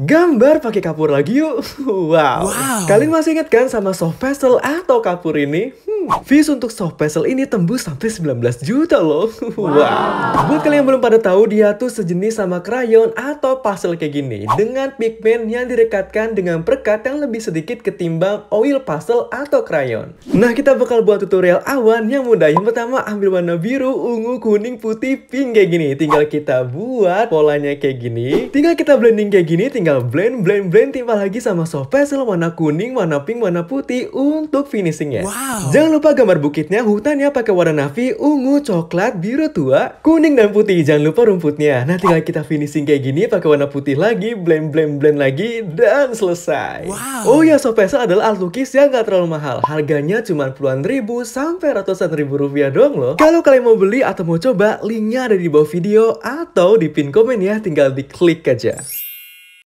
Gambar pakai kapur lagi yuk. Wow. wow. Kalian masih ingat kan sama soft pastel atau kapur ini? Fees untuk soft pencil ini tembus sampai 19 juta loh. Wow. wow. Buat kalian yang belum pada tahu, dia tuh sejenis sama crayon atau pastel kayak gini. Dengan pigmen yang direkatkan dengan perkat yang lebih sedikit ketimbang oil pastel atau crayon. Nah, kita bakal buat tutorial awan yang mudah. Yang pertama, ambil warna biru, ungu, kuning, putih, pink kayak gini. Tinggal kita buat polanya kayak gini. Tinggal kita blending kayak gini, tinggal blend, blend, blend, timpa lagi sama soft pencil warna kuning, warna pink, warna putih untuk finishingnya. Wow. Jangan Jangan lupa gambar bukitnya, hutannya pakai warna navy, ungu, coklat, biru tua, kuning dan putih. Jangan lupa rumputnya. Nah tinggal kita finishing kayak gini pakai warna putih lagi, blend blend blend lagi dan selesai. Wow. Oh ya Sopesa adalah alat lukis yang gak terlalu mahal. Harganya cuma puluhan ribu sampai ratusan ribu rupiah doang loh. Kalau kalian mau beli atau mau coba, linknya ada di bawah video atau di pin komen ya, tinggal diklik aja.